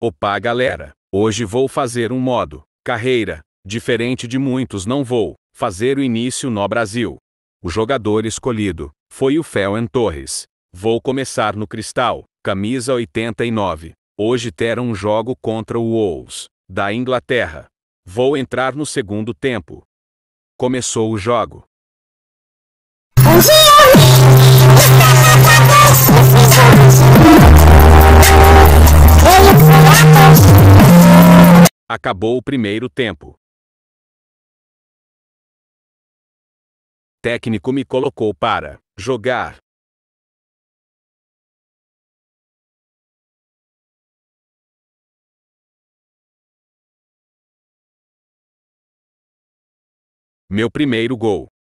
Opa galera, hoje vou fazer um modo, carreira, diferente de muitos não vou, fazer o início no Brasil. O jogador escolhido foi o Felwen Torres. Vou começar no Cristal, camisa 89. Hoje terá um jogo contra o Wolves, da Inglaterra. Vou entrar no segundo tempo. Começou o jogo. Acabou o primeiro tempo. Técnico me colocou para jogar. Meu primeiro gol.